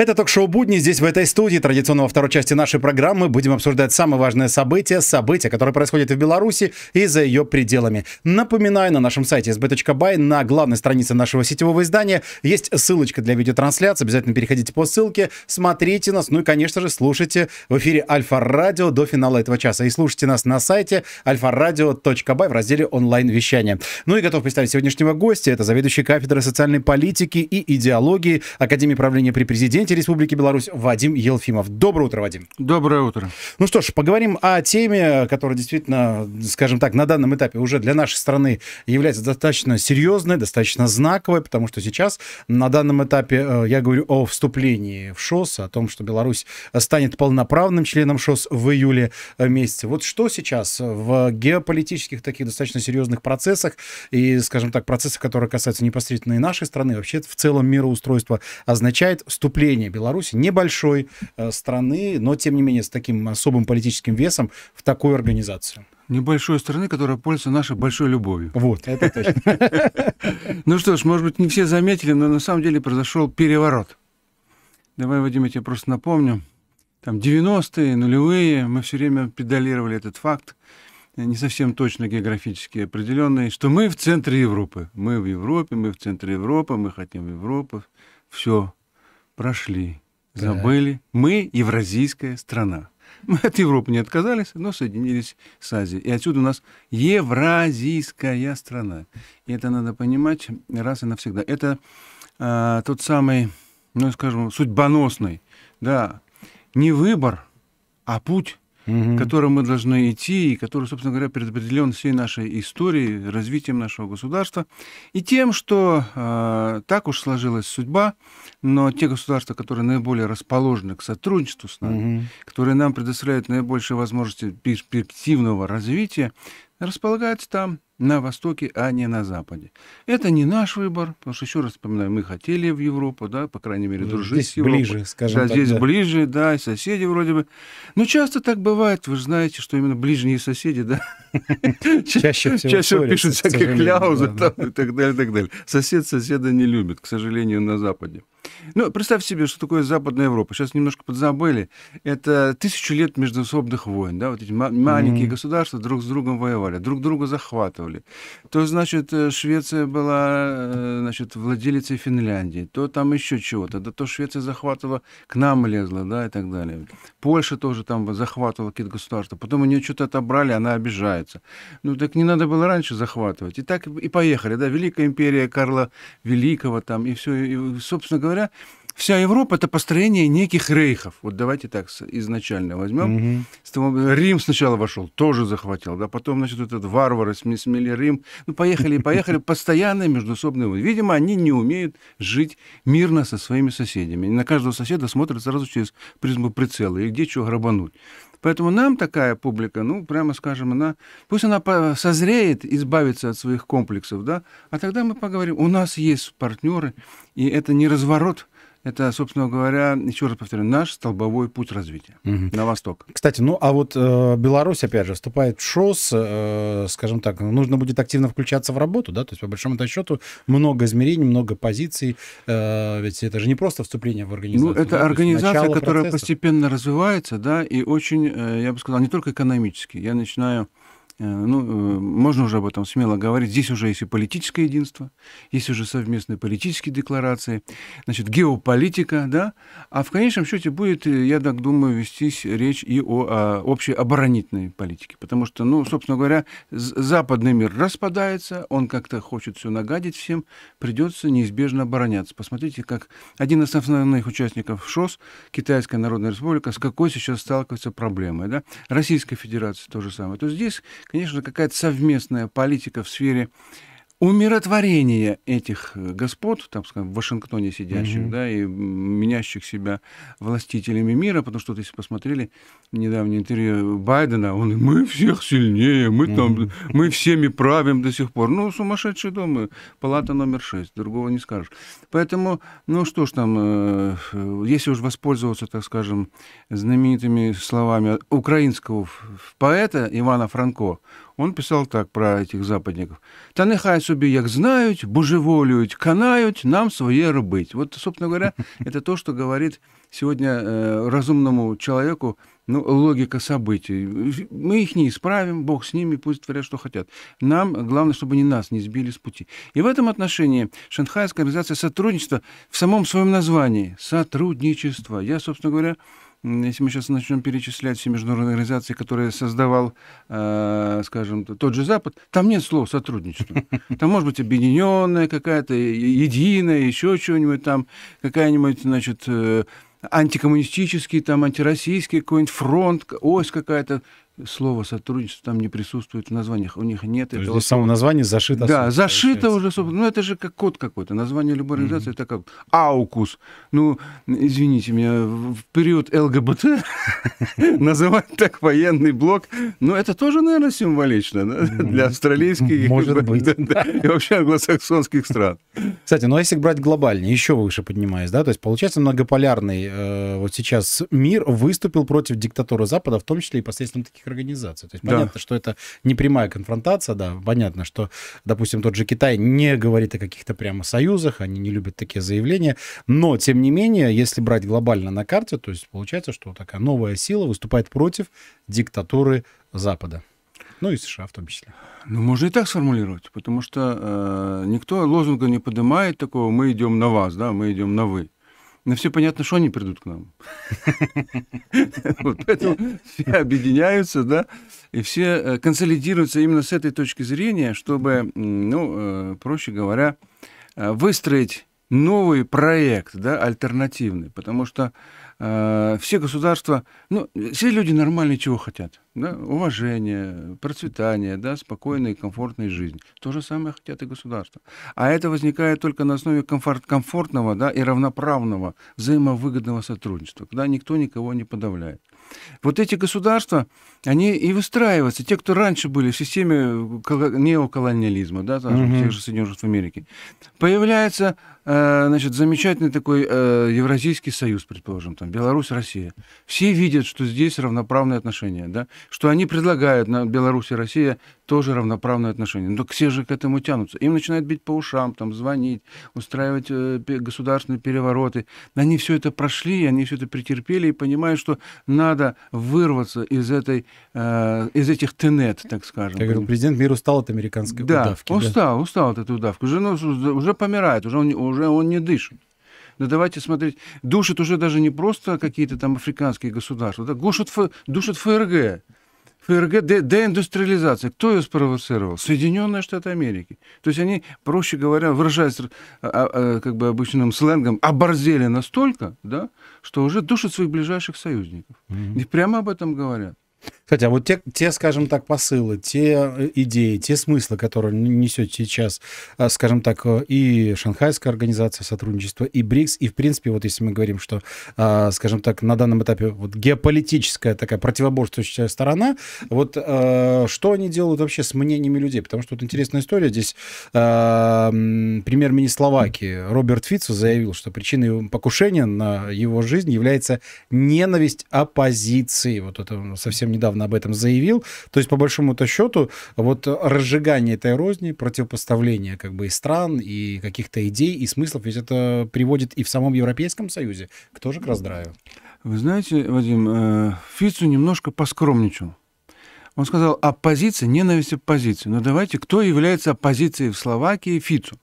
Это ток-шоу «Будни». Здесь, в этой студии, традиционно во второй части нашей программы будем обсуждать самые важные события, события, которые происходят в Беларуси и за ее пределами. Напоминаю, на нашем сайте sb.by на главной странице нашего сетевого издания есть ссылочка для видеотрансляции. Обязательно переходите по ссылке, смотрите нас, ну и, конечно же, слушайте в эфире Альфа-Радио до финала этого часа. И слушайте нас на сайте alfaradio.by в разделе онлайн-вещания. Ну и готов представить сегодняшнего гостя. Это заведующий кафедры социальной политики и идеологии Академии правления при президенте Президенте Республики Беларусь Вадим Елфимов. Доброе утро, Вадим. Доброе утро. Ну что ж, поговорим о теме, которая действительно, скажем так, на данном этапе уже для нашей страны является достаточно серьезной, достаточно знаковой, потому что сейчас на данном этапе э, я говорю о вступлении в ШОС, о том, что Беларусь станет полноправным членом ШОС в июле э, месяце. Вот что сейчас в геополитических таких достаточно серьезных процессах и, скажем так, процессах, которые касаются непосредственно и нашей страны, вообще в целом мироустройства, означает вступление населения Беларуси, небольшой э, страны, но тем не менее с таким особым политическим весом в такую организацию? Небольшой страны, которая пользуется нашей большой любовью. Вот, это точно. Ну что ж, может быть, не все заметили, но на самом деле произошел переворот. Давай, Вадим, я тебе просто напомню. Там 90-е, нулевые, мы все время педалировали этот факт, э, не совсем точно географически определенный, что мы в центре Европы. Мы в Европе, мы в центре Европы, мы хотим в Европу, Все, прошли, забыли. Да. Мы евразийская страна. Мы от Европы не отказались, но соединились с Азией. И отсюда у нас евразийская страна. И это надо понимать раз и навсегда. Это э, тот самый, ну, скажем, судьбоносный, да, не выбор, а путь угу. к которому мы должны идти, и который, собственно говоря, предопределен всей нашей историей, развитием нашего государства, и тем, что э, так уж сложилась судьба, но те государства, которые наиболее расположены к сотрудничеству с нами, угу. которые нам предоставляют наибольшие возможности перспективного развития, располагаются там на Востоке, а не на Западе. Это не наш выбор, потому что, еще раз вспоминаю, мы хотели в Европу, да, по крайней мере, ну, дружить здесь с Европой. ближе, скажем да, так. Здесь да. ближе, да, и соседи вроде бы. Но часто так бывает, вы же знаете, что именно ближние соседи, да, чаще всего, чаще всего пишут всякие кляузы и так далее, так далее. Сосед соседа не любит, к сожалению, на Западе. Ну, представь себе, что такое Западная Европа. Сейчас немножко подзабыли. Это тысячу лет междоусобных войн, да, вот эти маленькие государства друг с другом воевали, друг друга захватывали торговли. То, значит, э, Швеция была, э, значит, владелицей Финляндии, то там еще чего-то, да то Швеция захватывала, к нам лезла, да, и так далее. Польша тоже там захватывала какие-то государства, потом у нее что-то отобрали, она обижается. Ну, так не надо было раньше захватывать. И так и поехали, да, Великая империя Карла Великого там, и все. И, собственно говоря, вся Европа это построение неких рейхов. Вот давайте так изначально возьмем. Угу. Рим сначала вошел, тоже захватил, да, потом, значит, этот варвары смели Рим. Ну, поехали и поехали, постоянные междусобные войны. Видимо, они не умеют жить мирно со своими соседями. И на каждого соседа смотрят сразу через призму прицела, и где чего грабануть. Поэтому нам такая публика, ну, прямо скажем, она, пусть она созреет, избавится от своих комплексов, да, а тогда мы поговорим. У нас есть партнеры, и это не разворот, это, собственно говоря, еще раз повторю, наш столбовой путь развития угу. на восток. Кстати, ну а вот э, Беларусь, опять же, вступает в ШОС, э, скажем так, нужно будет активно включаться в работу, да, то есть по большому счету много измерений, много позиций, э, ведь это же не просто вступление в организацию. Ну, это да, организация, которая процесса. постепенно развивается, да, и очень, э, я бы сказал, не только экономически. Я начинаю Э, ну, э, можно уже об этом смело говорить, здесь уже есть и политическое единство, есть уже совместные политические декларации, значит, геополитика, да, а в конечном счете будет, э, я так думаю, вестись речь и о, о общей оборонительной политике, потому что, ну, собственно говоря, западный мир распадается, он как-то хочет все нагадить всем, придется неизбежно обороняться. Посмотрите, как один из основных участников ШОС, Китайская Народная Республика, с какой сейчас сталкивается проблемой, да, Российская Федерация то же самое. То есть здесь конечно, какая-то совместная политика в сфере умиротворение этих э, господ, там, скажем, в Вашингтоне сидящих, mm да, и менящих себя властителями мира, потому что, вот, если посмотрели недавнее интервью Байдена, он, мы всех сильнее, мы mm там, мы всеми правим до сих пор. Ну, сумасшедший дом, э, палата номер шесть, другого не скажешь. Поэтому, ну, что ж там, э, э если уж воспользоваться, так скажем, знаменитыми словами украинского поэта Ивана Франко, он писал так про этих западників. Та нехай собі, як знають, божеволюють, канають, нам своє робить. Вот, собственно говоря, это то, что говорит сегодня э, разумному человеку ну, логика событий. Мы их не исправим, Бог с ними, пусть творят, что хотят. Нам главное, чтобы не нас не сбили с пути. И в этом отношении Шанхайская организация сотрудничества в самом своем названии – сотрудничество. Я, собственно говоря, если мы сейчас начнем перечислять все международные организации, которые создавал, э, скажем, тот же Запад, там нет слова сотрудничество. Там может быть объединенная какая-то, единая, еще что-нибудь там, какая-нибудь, значит, э, антикоммунистический, там, антироссийский какой-нибудь фронт, ось какая-то слово сотрудничество там не присутствует в названиях. У них нет То этого. Здесь само название зашито. Да, особо, зашито получается. уже, собственно. Ну, это же как код какой-то. Название любой организации mm-hmm. это как аукус. Ну, извините меня, в период ЛГБТ называть так военный блок. Ну, это тоже, наверное, символично да? mm-hmm. для австралийских Может быть. Да, и вообще англосаксонских стран. Кстати, ну, а если брать глобально, еще выше поднимаясь, да, то есть, получается, многополярный э, вот сейчас мир выступил против диктатуры Запада, в том числе и посредством таких организаций. То есть да. понятно, что это не прямая конфронтация, да, понятно, что, допустим, тот же Китай не говорит о каких-то прямо союзах, они не любят такие заявления, но, тем не менее, если брать глобально на карте, то есть получается, что такая новая сила выступает против диктатуры Запада. Ну и США в том числе. Ну, можно и так сформулировать, потому что э, никто лозунга не поднимает такого «мы идем на вас», да, «мы идем на вы». Но все понятно, что они придут к нам. Поэтому все объединяются, да, и все э, консолидируются именно с этой точки зрения, чтобы, ну, э, проще говоря, э, выстроить новый проект, да, альтернативный, потому что Э, все государства, ну, все люди нормальные чего хотят, да, уважения, процветания, да, и комфортная жизнь. То же самое хотят и государства. А это возникает только на основе комфорт, комфортного, да, и равноправного, взаимовыгодного сотрудничества, когда никто никого не подавляет. Вот эти государства, они и выстраиваются. Те, кто раньше были в системе неоколониализма, да, там, угу. тех же Соединенных Штатов Америки, появляется э, значит, замечательный такой э, Евразийский союз, предположим, там, Беларусь, Россия. Все видят, что здесь равноправные отношения, да, что они предлагают на Беларусь и Россия тоже равноправные отношения. Но все же к этому тянутся. Им начинают бить по ушам, там, звонить, устраивать э, государственные перевороты. Они все это прошли, они все это претерпели и понимают, что надо надо вырваться из, этой, э, из этих тенет, так скажем. Я говорю, президент мир устал от американской да, удавки. Устал, да, устал устал от этой удавки. Уже, ну, уже помирает, уже он, уже он не дышит. Но давайте смотреть, душит уже даже не просто какие-то там африканские государства, да, душит, душит ФРГ. ФРГ де, деиндустриализация. Кто ее спровоцировал? Соединенные Штаты Америки. То есть они, проще говоря, выражаясь э, а, а, как бы обычным сленгом, оборзели настолько, да, что уже душат своих ближайших союзников. Mm-hmm. И прямо об этом говорят. Кстати, а вот те, те, скажем так, посылы, те э, идеи, те смыслы, которые несет сейчас, э, скажем так, э, и Шанхайская организация сотрудничества, и БРИКС, и, в принципе, вот если мы говорим, что, а, скажем так, на данном этапе вот геополитическая такая противоборствующая сторона, вот что они делают вообще с мнениями людей? Потому что вот интересная история здесь. Премьер-министр Словакии Роберт Фицу заявил, что причиной покушения на его жизнь является ненависть оппозиции. Вот это совсем совсем недавно об этом заявил. То есть, по большому-то счету, вот разжигание этой розни, противопоставление как бы и стран, и каких-то идей, и смыслов, ведь это приводит и в самом Европейском Союзе к тоже к раздраю. Вы знаете, Вадим, э, Фицу немножко поскромничал. Он сказал, оппозиция, ненависть оппозиции. Но ну, давайте, кто является оппозицией в Словакии Фицу?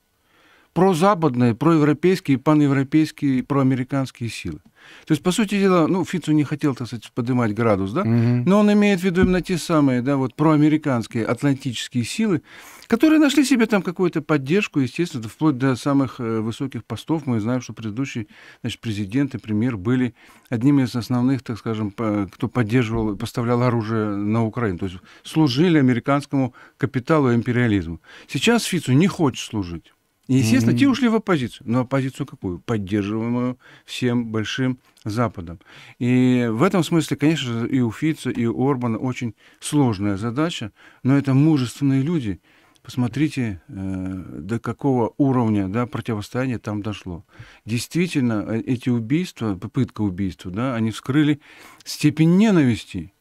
прозападные, проевропейские, паневропейские, проамериканские силы. То есть, по сути дела, ну, Фицу не хотел, так сказать, поднимать градус, да, угу. но он имеет в виду именно те самые, да, вот проамериканские, атлантические силы, которые нашли себе там какую-то поддержку, естественно, вплоть до самых э, высоких постов. Мы знаем, что предыдущий, значит, президент и премьер были одними из основных, так скажем, кто поддерживал, поставлял оружие на Украину. То есть служили американскому капиталу и империализму. Сейчас Фицу не хочет служить естественно, mm-hmm. те ушли в оппозицию. Но оппозицию какую? Поддерживаемую всем большим Западом. И в этом смысле, конечно же, и у Фица, и у Орбана очень сложная задача, но это мужественные люди. Посмотрите, э, до какого уровня да, противостояния там дошло. Действительно, э, эти убийства, попытка убийства, да, они вскрыли степень ненависти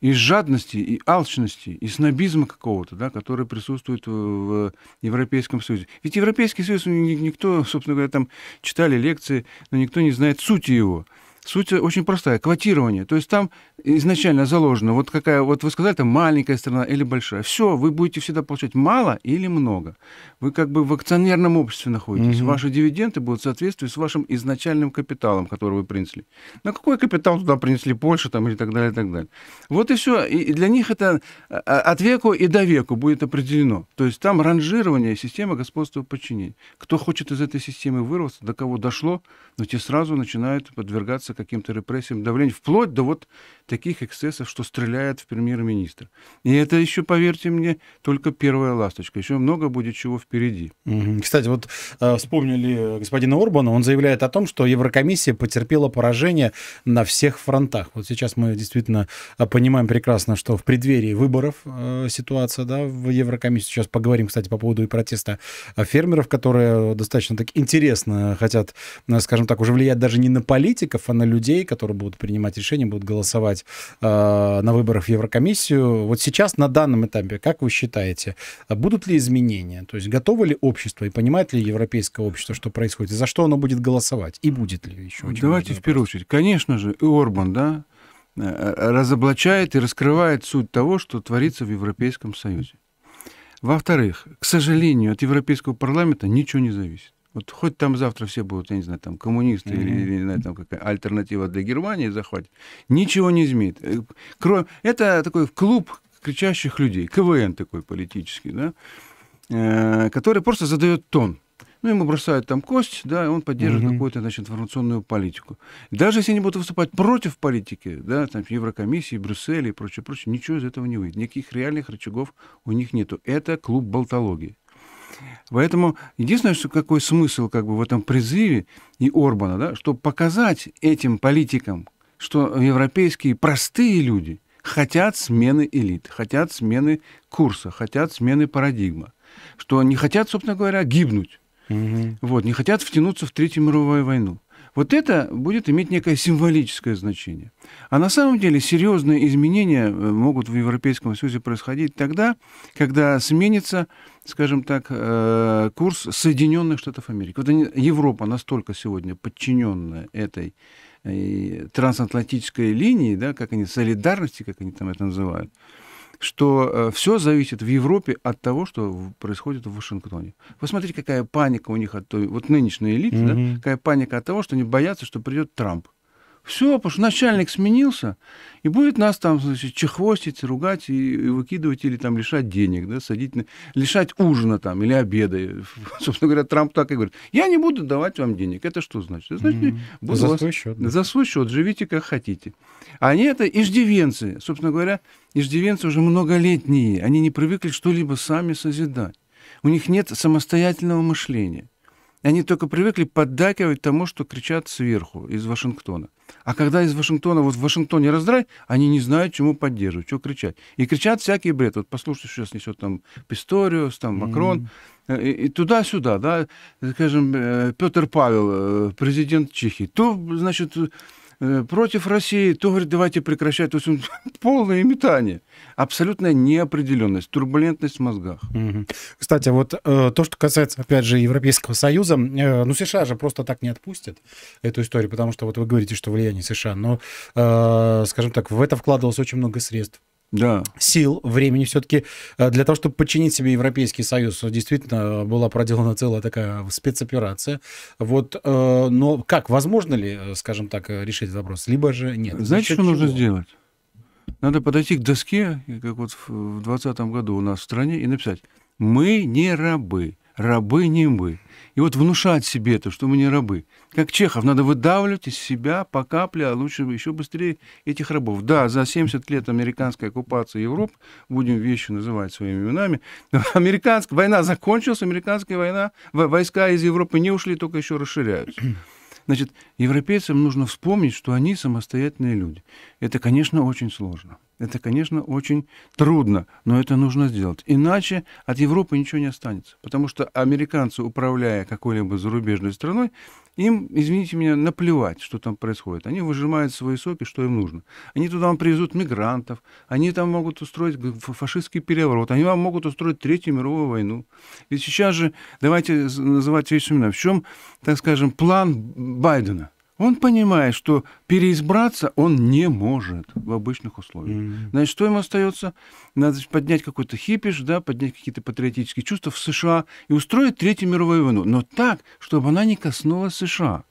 из жадности и алчности, и снобизма какого-то, да, который присутствует в Европейском Союзе. Ведь Европейский Союз, ну, никто, собственно говоря, там читали лекции, но никто не знает сути его. Суть очень простая. Квотирование. То есть там изначально заложено, вот какая, вот вы сказали, там маленькая страна или большая. Все, вы будете всегда получать мало или много. Вы как бы в акционерном обществе находитесь. Угу. Ваши дивиденды будут соответствовать с вашим изначальным капиталом, который вы принесли. На какой капитал туда принесли Польша там, или так далее, и так далее. Вот и все. И для них это а, а, от веку и до веку будет определено. То есть там ранжирование системы господства подчинения. Кто хочет из этой системы вырваться, до кого дошло, но те сразу начинают подвергаться каким-то репрессиям, давлению, вплоть до вот таких эксцессов, что стреляет в премьер-министр. И это еще, поверьте мне, только первая ласточка. Еще много будет чего впереди. Кстати, вот э, вспомнили господина Урбана. Он заявляет о том, что Еврокомиссия потерпела поражение на всех фронтах. Вот сейчас мы действительно э, понимаем прекрасно, что в преддверии выборов э, ситуация да, в Еврокомиссии. Сейчас поговорим, кстати, по поводу и протеста фермеров, которые достаточно так интересно хотят, скажем так, уже влиять даже не на политиков, а на людей, которые будут принимать решения, будут голосовать голосовать э, на выборах в Еврокомиссию. Вот сейчас, на данном этапе, как вы считаете, будут ли изменения? То есть готово ли общество и понимает ли европейское общество, что происходит? И за что оно будет голосовать? И будет ли еще? Давайте в первую очередь. Конечно же, и Орбан, да, э, э, разоблачает и раскрывает суть того, что творится в Европейском Союзе. Во-вторых, к сожалению, от Европейского парламента ничего не зависит. Вот хоть там завтра все будут, я не знаю, там коммунисты mm-hmm. или, не знаю, там какая альтернатива для Германии захватит, ничего не изменит. Э, Кроме, это такой клуб кричащих людей, КВН такой политический, да, э, который просто задает тон. Ну, ему бросают там кость, да, и он поддерживает Mm -hmm. какую-то, значит, информационную политику. Даже если они будут выступать против политики, да, там, Еврокомиссии, Брюсселя и прочее, прочее, ничего из этого не выйдет. Никаких реальных рычагов у них нету. Это клуб болтологии. Поэтому единственное, что какой смысл как бы в этом призыве и Орбана, да, чтобы показать этим политикам, что европейские простые люди хотят смены элит, хотят смены курса, хотят смены парадигмы, что они хотят, собственно говоря, гибнуть. Угу. Вот, не хотят втянуться в Третью мировую войну. Вот это будет иметь некое символическое значение. А на самом деле серьезные изменения э, могут в Европейском Союзе происходить тогда, когда сменится, скажем так, э, курс Соединенных Штатов Америки. Вот Европа настолько сегодня подчиненная этой э, трансатлантической линии, да, как они, солидарности, как они там это называют, что э, все зависит в Европе от того, что происходит в Вашингтоне. Посмотрите, какая паника у них от той, вот нынешней элиты, mm-hmm. да, какая паника от того, что они боятся, что придет Трамп. Все, потому что начальник сменился, и будет нас там значит, чехвостить, ругать и, и выкидывать, или там лишать денег, да, садить, на... лишать ужина там или обеда. Собственно говоря, Трамп так и говорит. Я не буду давать вам денег. Это что значит? Это значит, mm-hmm. буду за вас... свой счет. Да. За свой счет живите как хотите. А они это иждивенцы. Собственно говоря, иждивенцы уже многолетние. Они не привыкли что-либо сами созидать. У них нет самостоятельного мышления они только привыкли поддакивать тому, что кричат сверху, из Вашингтона. А когда из Вашингтона, вот в Вашингтоне раздрай, они не знают, чему поддерживать, что кричать. И кричат всякий бред. Вот послушайте, сейчас несет там Писториус, там Макрон. Mm-hmm. И, и туда-сюда, да, скажем, э, Петр Павел, э, президент Чехии. То, значит, Э, против России, то говорит, давайте прекращать. То есть он, полное метание, абсолютная неопределенность, турбулентность в мозгах. Кстати, вот э, то, что касается, опять же, Европейского Союза, э, ну США же просто так не отпустят эту историю, потому что вот вы говорите, что влияние США, но, скажем так, в это вкладывалось очень много средств да. сил, времени все-таки э, для того, чтобы подчинить себе Европейский Союз. Действительно, э, была проделана целая такая спецоперация. Вот, э, но как, возможно ли, скажем так, решить этот вопрос? Либо же нет. Знаете, что чего? нужно сделать? Надо подойти к доске, как вот в 2020 году у нас в стране, и написать «Мы не рабы, рабы не мы». И вот внушать себе это, что мы не рабы. Как Чехов, надо выдавливать из себя по капле, а лучше еще быстрее этих рабов. Да, за 70 лет американской оккупации Европы, будем вещи называть своими именами, американская война закончилась, американская война, войска из Европы не ушли, только еще расширяются. Значит, европейцам нужно вспомнить, что они самостоятельные люди. Это, конечно, очень сложно. Это, конечно, очень трудно, но это нужно сделать. Иначе от Европы ничего не останется. Потому что американцы, управляя какой-либо зарубежной страной, им, извините меня, наплевать, что там происходит. Они выжимают свои соки, что им нужно. Они туда вам привезут мигрантов, они там могут устроить фашистский переворот, они вам могут устроить Третью мировую войну. Ведь сейчас же, давайте называть вещи имена, в чем, так скажем, план Байдена? Он понимает, что переизбраться он не может в обычных условиях. Mm-hmm. Значит, что им остается? Надо поднять какой-то хипиш, да, поднять какие-то патриотические чувства в США и устроить Третью мировую войну. Но так, чтобы она не коснулась США.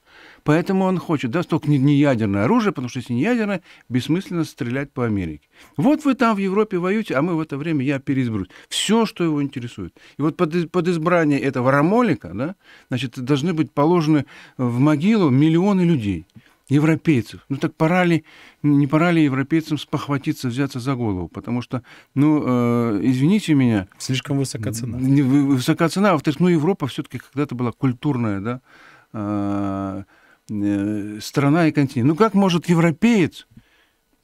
Поэтому он хочет, да, столько не, не ядерное оружие, потому что если не ядерное, бессмысленно стрелять по Америке. Вот вы там в Европе воюете, а мы в это время, я переизберусь. Все, что его интересует. И вот под, под избрание этого Рамолика, да, значит, должны быть положены в могилу миллионы людей европейцев. Ну так пора ли, не пора ли европейцам спохватиться, взяться за голову? Потому что, ну, э, извините меня... Слишком высока цена. Высока цена, во-вторых, ну Европа все-таки когда-то была культурная, да, а, Э, страна и континент. Ну как может европеец,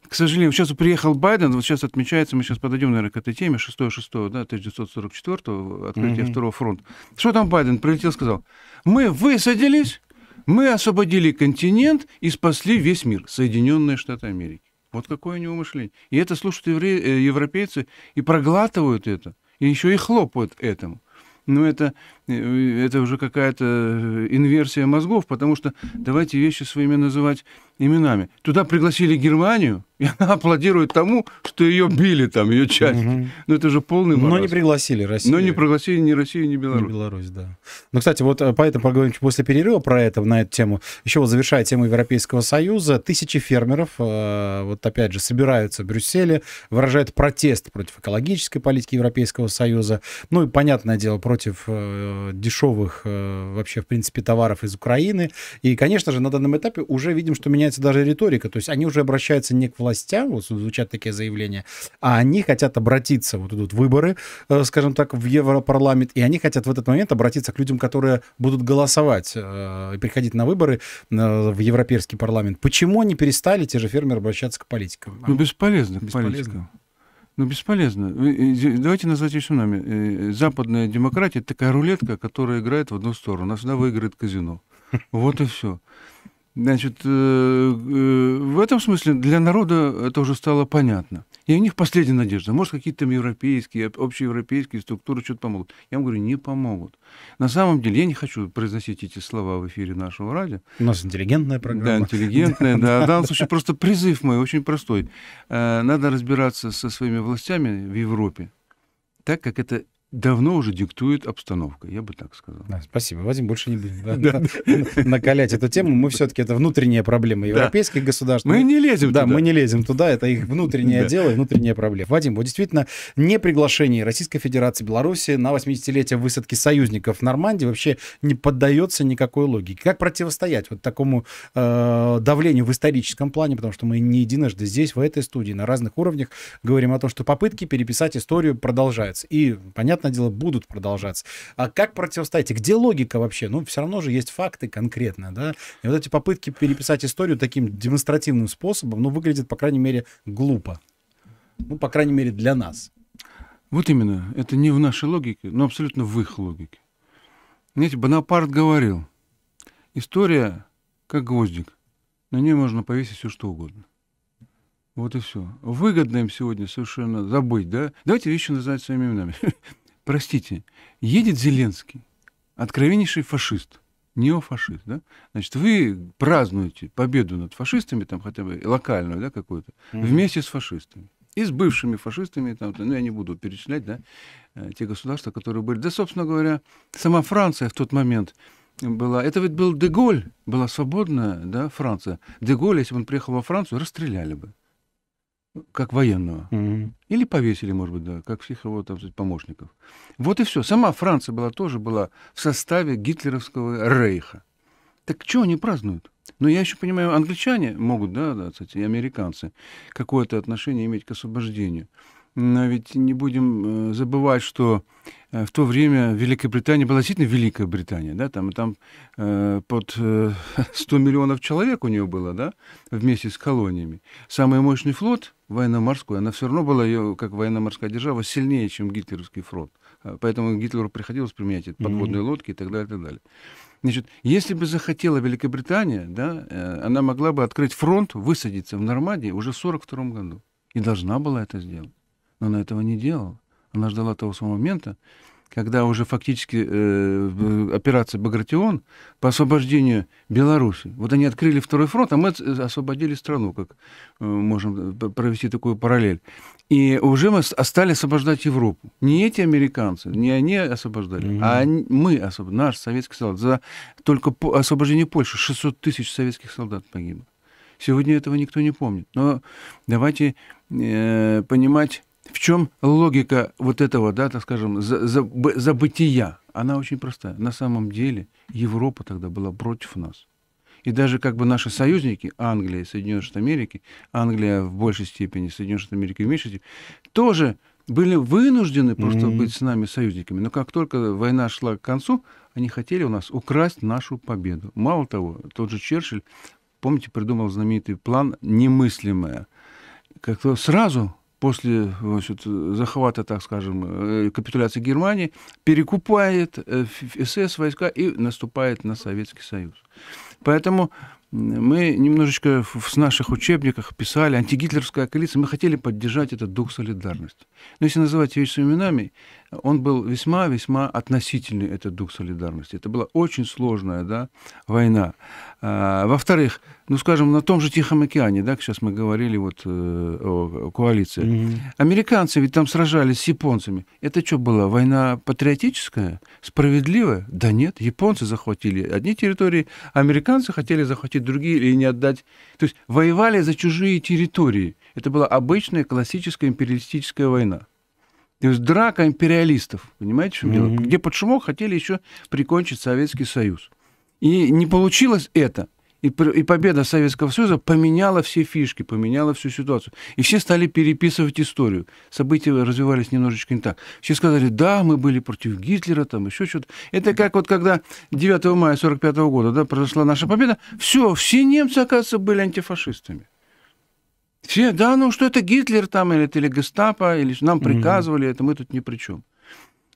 к сожалению, сейчас приехал Байден, вот сейчас отмечается, мы сейчас подойдем, наверное, к этой теме, 6-6, да, 1944 открытие mm-hmm. Второго фронта. Что там Байден прилетел, сказал? Мы высадились, мы освободили континент и спасли весь мир, Соединенные Штаты Америки. Вот какое у него мышление. И это слушают евре... Э, европейцы и проглатывают это, и еще и хлопают этому. Но это Э, это уже какая-то э, инверсия мозгов, потому что давайте вещи своими называть именами. Туда пригласили Германию, и она аплодирует тому, что ее били там, ее часть. Угу. Ну это же полный мороз. Но не пригласили Россию. Но не пригласили ни Россию, ни Беларусь. Ни Беларусь, да. Ну, кстати, вот э, поэтому поговорим после перерыва про это, на эту тему. Еще вот завершая тему Европейского Союза, тысячи фермеров, вот опять же, собираются в Брюсселе, выражают протест против экологической политики Европейского Союза. Ну и, понятное дело, против дешевых э, вообще, в принципе, товаров из Украины. И, конечно же, на данном этапе уже видим, что меняется даже риторика. То есть они уже обращаются не к властям, вот звучат такие заявления, а они хотят обратиться, вот идут выборы, э, скажем так, в Европарламент, и они хотят в этот момент обратиться к людям, которые будут голосовать э, и приходить на выборы в Европейский парламент. Почему они перестали, те же фермеры, обращаться к политикам? Ну, бесполезно к политикам. Ну, бесполезно. Э, давайте назвать еще нами. Э, западная демократия — такая рулетка, которая играет в одну сторону. Она всегда выиграет казино. Вот и все. Значит, э, э, в этом смысле для народа это уже стало понятно. И у них последняя надежда. Может, какие-то там европейские, общеевропейские структуры что-то помогут. Я вам говорю, не помогут. На самом деле, я не хочу произносить эти слова в эфире нашего радио. У нас интеллигентная программа. Да, интеллигентная, да. В данном случае просто призыв мой очень простой. Э, надо разбираться со своими властями в Европе так, как это давно уже диктует обстановка, я бы так сказал. Да, спасибо. Вадим, больше не будем накалять эту тему. Мы все-таки это внутренняя проблема европейских государств. Мы не лезем туда. Да, мы не лезем туда. Это их внутреннее дело и внутренняя проблема. Вадим, вот действительно, не приглашение Российской Федерации Беларуси на 80-летие высадки союзников в Нормандии вообще не поддается никакой логике. Как противостоять вот такому э, давлению в историческом плане, потому что мы не единожды здесь, в этой студии, на разных уровнях говорим о том, что попытки переписать историю продолжаются. И понятно, понятное дело, будут продолжаться. А как противостоять? И где логика вообще? Ну, все равно же есть факты конкретно, да? И вот эти попытки переписать историю таким демонстративным способом, ну, выглядит, по крайней мере, глупо. Ну, по крайней мере, для нас. Вот именно. Это не в нашей логике, но абсолютно в их логике. Знаете, Бонапарт говорил, история как гвоздик, на ней можно повесить все что угодно. Вот и все. Выгодно им сегодня совершенно забыть, да? Давайте вещи называть своими именами. простите, едет Зеленский, откровеннейший фашист, неофашист, да? Значит, вы празднуете победу над фашистами, там хотя бы локальную, да, какую-то, mm-hmm. вместе с фашистами. И с бывшими фашистами, там, ну, я не буду перечислять, да, э, те государства, которые были. Да, собственно говоря, сама Франция в тот момент была... Это ведь был Деголь, была свободная, да, Франция. Деголь, если бы он приехал во Францию, расстреляли бы как военного. Mm-hmm. Или повесили, может быть, да, как всех его там, помощников. Вот и все. Сама Франция была тоже была в составе гитлеровского рейха. Так что они празднуют? Но ну, я еще понимаю, англичане могут, да, да, кстати, и американцы, какое-то отношение иметь к освобождению. Но ведь не будем э, забывать, что Э, в то время Великобритания была действительно Великая Британия, да, там, там э, под 100 э, миллионов человек у нее было, да, вместе с колониями. Самый мощный флот военно-морской, она все равно была, ее, как военно-морская держава, сильнее, чем гитлеровский флот. Э, поэтому Гитлеру приходилось применять подводные mm-hmm. лодки и так далее, и так далее. Значит, если бы захотела Великобритания, да, э, она могла бы открыть фронт, высадиться в Нормандии уже в 1942 году. И должна была это сделать. Но она этого не делала. Она ждала того самого момента, когда уже фактически э, э, операция «Багратион» по освобождению Беларуси. Вот они открыли второй фронт, а мы э, освободили страну, как э, можем э, провести такую параллель. И уже мы стали освобождать Европу. Не эти американцы, не они освобождали, mm-hmm. а они, мы, особ... наш советский солдат. За только по освобождение Польши 600 тысяч советских солдат погибло. Сегодня этого никто не помнит. Но давайте э, понимать в чем логика вот этого, да, так скажем, забытия? Она очень простая. На самом деле Европа тогда была против нас. И даже как бы наши союзники, Англия и Соединенные Штаты Америки, Англия в большей степени, Соединенные Штаты Америки в меньшей степени, тоже были вынуждены просто mm-hmm. быть с нами союзниками. Но как только война шла к концу, они хотели у нас украсть нашу победу. Мало того, тот же Черчилль, помните, придумал знаменитый план «Немыслимое», как то сразу после значит, захвата, так скажем, э, капитуляции Германии, перекупает э, СС войска и наступает на Советский Союз. Поэтому мы немножечко в наших учебниках писали антигитлеровская коалиция, мы хотели поддержать этот дух солидарности. Но если называть вещи своими именами, он был весьма-весьма относительный, этот дух солидарности. Это была очень сложная да, война. А, во-вторых, ну, скажем, на том же Тихом океане, да, сейчас мы говорили вот э, о коалиции. Mm-hmm. Американцы ведь там сражались с японцами. Это что было? война патриотическая, справедливая? Да нет, японцы захватили одни территории, а американцы хотели захватить другие или не отдать. То есть воевали за чужие территории. Это была обычная классическая империалистическая война. То есть драка империалистов, понимаете, что mm-hmm. где под шумок хотели еще прикончить Советский Союз. И не получилось это. И, и победа Советского Союза поменяла все фишки, поменяла всю ситуацию. И все стали переписывать историю. События развивались немножечко не так. Все сказали, да, мы были против Гитлера, там еще что-то. Это как вот когда 9 мая 1945 года да, произошла наша победа, все, все немцы, оказывается, были антифашистами. Все, да, ну что это Гитлер там, или это или гестапо, или нам приказывали, это мы тут ни при чем.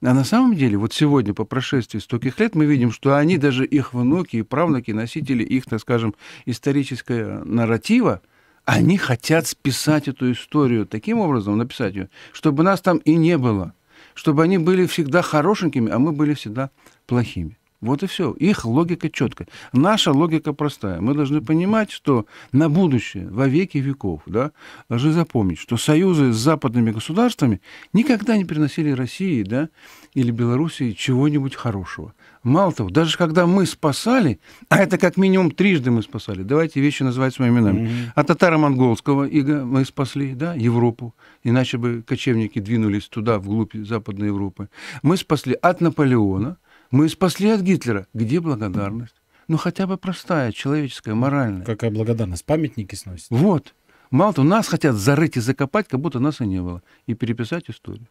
А на самом деле, вот сегодня, по прошествии стольких лет, мы видим, что они, даже их внуки и правнуки, носители их, так скажем, исторического нарратива, они хотят списать эту историю таким образом, написать ее, чтобы нас там и не было, чтобы они были всегда хорошенькими, а мы были всегда плохими. Вот и все. Их логика четкая. Наша логика простая. Мы должны понимать, что на будущее, во веки веков, да, должны запомнить, что союзы с западными государствами никогда не приносили России да, или Белоруссии чего-нибудь хорошего. Мало того, даже когда мы спасали, а это как минимум трижды мы спасали, давайте вещи называть своими именами. Mm-hmm. От татаро-монгольского ига мы спасли да, Европу, иначе бы кочевники двинулись туда, вглубь Западной Европы. Мы спасли от Наполеона, мы спасли от Гитлера. Где благодарность? Ну, хотя бы простая, человеческая, моральная. Какая благодарность? Памятники сносят. Вот. Мало того, нас хотят зарыть и закопать, как будто нас и не было, и переписать историю.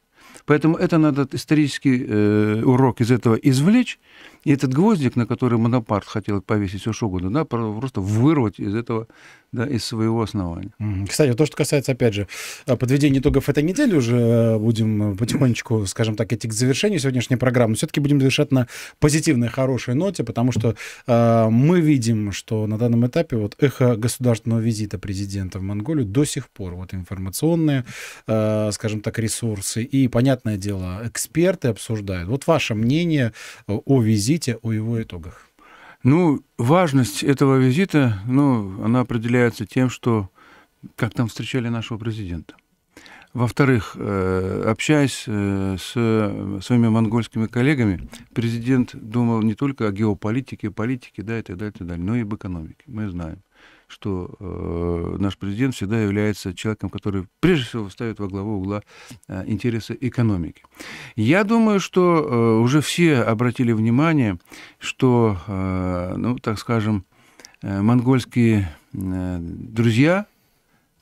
Поэтому это надо исторический э, урок из этого извлечь и этот гвоздик, на который Монопарт хотел повесить все что да, просто вырвать из этого, да, из своего основания. Кстати, то, что касается, опять же, э, подведения итогов этой недели, уже э, будем потихонечку, скажем так, идти к завершению сегодняшней программы, но все-таки будем завершать на позитивной, хорошей ноте, потому что э, мы видим, что на данном этапе вот эхо государственного визита президента в Монголию до сих пор, вот информационные, э, скажем так, ресурсы и, понятное дело, эксперты обсуждают. Вот ваше мнение э, о визите визите, о его итогах? Ну, важность этого визита, ну, она определяется тем, что как там встречали нашего президента. Во-вторых, э, общаясь э, с э, своими монгольскими коллегами, президент думал не только о геополитике, политике, да, и так далее, и так далее, но и об экономике. Мы знаем что э, наш президент всегда является человеком, который прежде всего ставит во главу угла э, интересы экономики. Я думаю, что э, уже все обратили внимание, что, э, ну, так скажем, э, монгольские э, друзья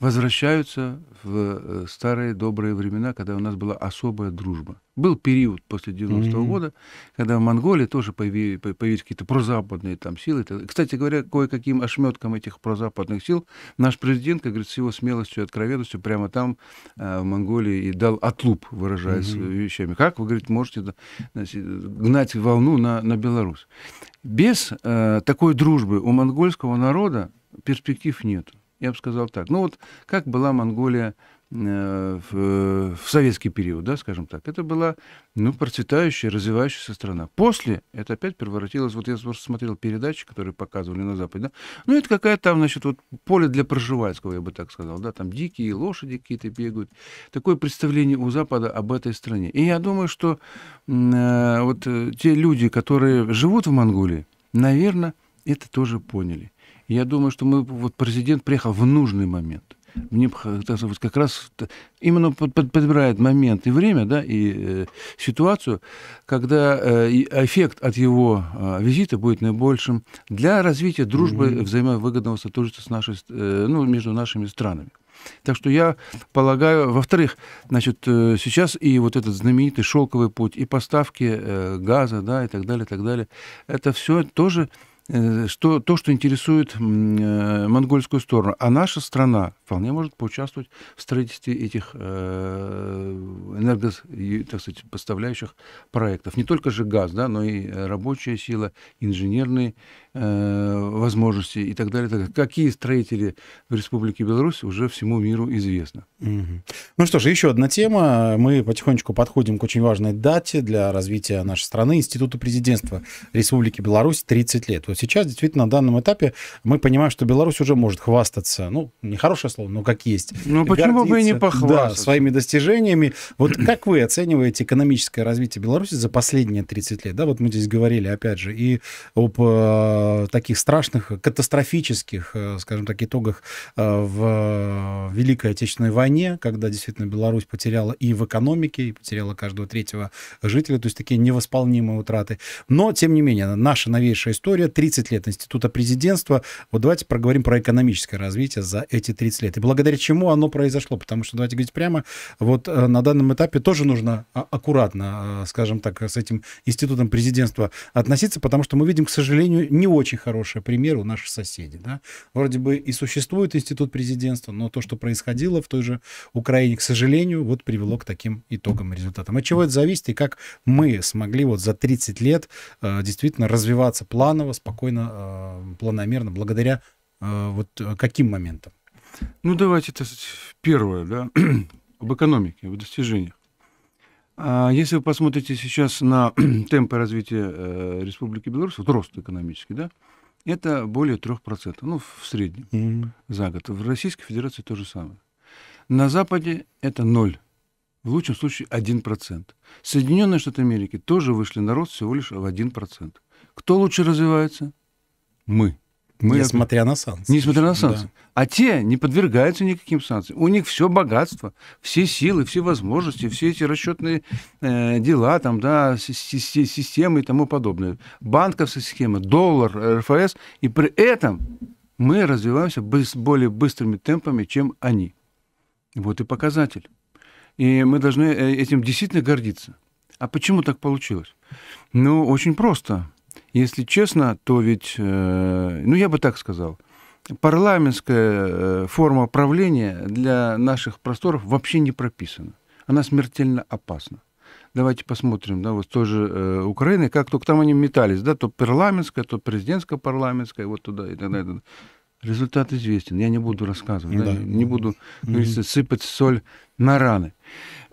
возвращаются в э, старые добрые времена, когда у нас была особая дружба. Был период после 90-го mm-hmm. года, когда в Монголии тоже появились, появились какие-то прозападные там силы. Кстати говоря, кое-каким ошметком этих прозападных сил наш президент, как говорится, с его смелостью и откровенностью прямо там, э, в Монголии, и дал отлуп, выражаясь mm-hmm. вещами. Как вы, говорите, можете гнать волну на, на Беларусь? Без э, такой дружбы у монгольского народа перспектив нету я бы сказал так. Ну вот как была Монголия э, в, в советский период, да, скажем так, это была ну, процветающая, развивающаяся страна. После это опять превратилось, вот я просто смотрел передачи, которые показывали на Западе, да, ну это какая-то там, значит, вот поле для проживальского, я бы так сказал, да, там дикие лошади какие-то бегают. Такое представление у Запада об этой стране. И я думаю, что э, вот э, те люди, которые живут в Монголии, наверное, это тоже поняли. Я думаю, что мы, вот президент приехал в нужный момент. Мне как раз именно подбирает момент и время, да, и э, ситуацию, когда э, эффект от его э, визита будет наибольшим для развития дружбы, mm-hmm. взаимовыгодного сотрудничества с нашей, э, ну, между нашими странами. Так что я полагаю, во-вторых, значит, э, сейчас и вот этот знаменитый шелковый путь, и поставки э, газа, да, и так далее, и так далее, это все тоже Э, что, то, что интересует э, монгольскую сторону. А наша страна вполне может поучаствовать в строительстве этих э, энерго, так сказать, поставляющих проектов. Не только же газ, да, но и рабочая сила, инженерные Э, возможности и так далее, так далее. Какие строители в Республике Беларусь уже всему миру известны? Угу. Ну что ж, еще одна тема. Мы потихонечку подходим к очень важной дате для развития нашей страны, Институту президентства Республики Беларусь 30 лет. Вот сейчас действительно на данном этапе мы понимаем, что Беларусь уже может хвастаться, ну, нехорошее слово, но как есть. Ну почему бы и не похвастаться? Да, своими достижениями. Вот как вы оцениваете экономическое развитие Беларуси за последние 30 лет? Да, вот мы здесь говорили, опять же, и об э, Э, таких страшных, катастрофических, э, скажем так, итогах э, в Великой Отечественной войне, когда действительно Беларусь потеряла и в экономике, и потеряла каждого третьего жителя, то есть такие невосполнимые утраты. Но, тем не менее, наша новейшая история, 30 лет Института президентства, вот давайте проговорим про экономическое развитие за эти 30 лет. И благодаря чему оно произошло, потому что, давайте говорить прямо, вот на данном этапе тоже нужно а, аккуратно, скажем так, с этим Институтом президентства относиться, потому что мы видим, к сожалению, не очень хороший пример у наших соседей. Да? Вроде бы и существует институт президентства, но то, что происходило в той же Украине, к сожалению, вот привело к таким итогам и результатам. От чего это зависит и как мы смогли вот за 30 лет э, действительно развиваться планово, спокойно, э, планомерно, благодаря э, вот э, каким моментам? Ну, давайте, это первое, да, об экономике, об достижениях. А, если вы посмотрите сейчас на темпы развития э, Республики Беларусь, вот рост экономический, да, это более 3%, ну, в среднем mm-hmm. за год. В Российской Федерации то же самое. На Западе это ноль. В лучшем случае 1%. Соединенные Штаты Америки тоже вышли на рост всего лишь в 1%. Кто лучше развивается? Мы. Мы несмотря это... на санкции. Несмотря на санкции. Да. А те не подвергаются никаким санкциям. У них все богатство, все силы, все возможности, все эти расчетные э, дела, там, да, системы и тому подобное. Банковская схема, доллар, РФС. И при этом мы развиваемся быс- более быстрыми темпами, чем они. Вот и показатель. И мы должны э, этим действительно гордиться. А почему так получилось? Ну, очень просто. Если честно, то ведь, э, ну я бы так сказал, парламентская э, форма правления для наших просторов вообще не прописана. Она смертельно опасна. Давайте посмотрим, да, вот тоже э, Украины, как только там они метались, да, то парламентская, то президентская, парламентская вот туда и так далее. Результат известен, я не буду рассказывать, ну да. Да, не буду, как сыпать соль на раны.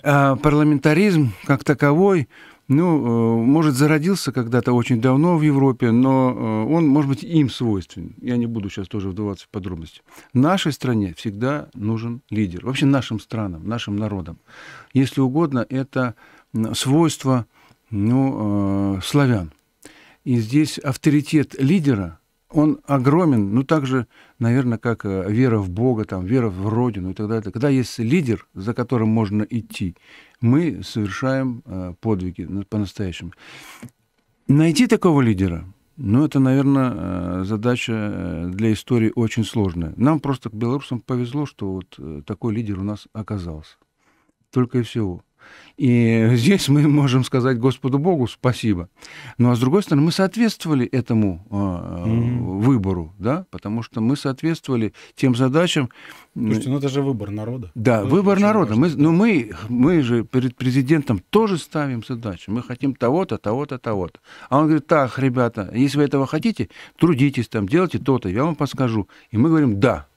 А парламентаризм как таковой, ну, э, может, зародился когда-то очень давно в Европе, но э, он, может быть, им свойственен. Я не буду сейчас тоже вдаваться в подробности. Нашей стране всегда нужен лидер. Вообще нашим странам, нашим народам. Если угодно, это свойство ну, э, славян. И здесь авторитет лидера, он огромен, ну, так же, наверное, как э, вера в Бога, там, вера в Родину и так далее. Когда есть лидер, за которым можно идти, мы совершаем э, подвиги по-настоящему. Найти такого лидера, ну, это, наверное, э, задача э, для истории очень сложная. Нам просто, к белорусам, повезло, что вот такой лидер у нас оказался. Только и всего. И здесь мы можем сказать Господу Богу спасибо. Ну а с другой стороны, мы соответствовали этому э, mm-hmm. выбору, да, потому что мы соответствовали тем задачам. Слушайте, ну это же выбор народа. Да, это выбор народа. Мы, но ну, мы, мы же перед президентом тоже ставим задачи. Мы хотим того-то, того-то, того-то. А он говорит, так, ребята, если вы этого хотите, трудитесь там, делайте то-то, я вам подскажу. И мы говорим, да,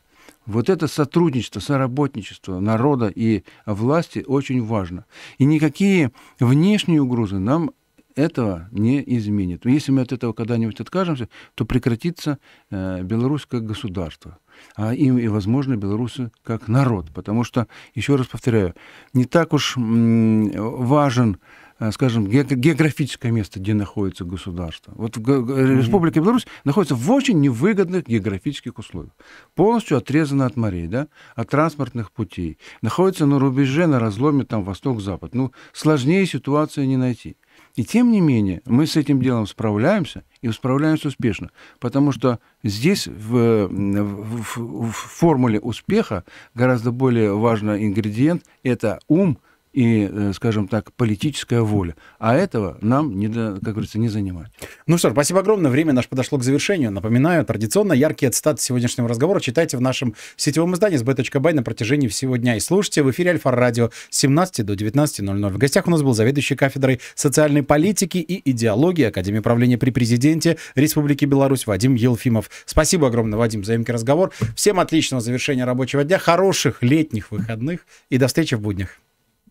вот это сотрудничество, соработничество народа и власти очень важно. И никакие внешние угрозы нам этого не изменят. Если мы от этого когда-нибудь откажемся, то прекратится э, Беларусь как государство, а им и, возможно, белорусы как народ. Потому что, еще раз повторяю, не так уж м- важен э, Э, скажем, географическое место, где находится государство. Вот э, Республика Беларусь находится в очень невыгодных географических условиях. Полностью отрезана от морей, да, от транспортных путей. Находится на рубеже, на разломе там восток-запад. Ну, сложнее ситуацию не найти. И тем не менее, мы с этим делом справляемся и справляемся успешно, потому что здесь в, э, в, в формуле успеха гораздо более важный ингредиент – это ум – и, э, скажем так, политическая воля. А этого нам, не до, как говорится, не занимать. Ну что ж, спасибо огромное. Время наше подошло к завершению. Напоминаю, традиционно яркие цитаты сегодняшнего разговора читайте в нашем сетевом издании sb.by на протяжении всего дня. И слушайте в эфире Альфа-радио с 17 до 19.00. В гостях у нас был заведующий кафедрой социальной политики и идеологии Академии правления при президенте Республики Беларусь Вадим Елфимов. Спасибо огромное, Вадим, за емкий разговор. Всем отличного завершения рабочего дня, хороших летних выходных и до встречи в буднях.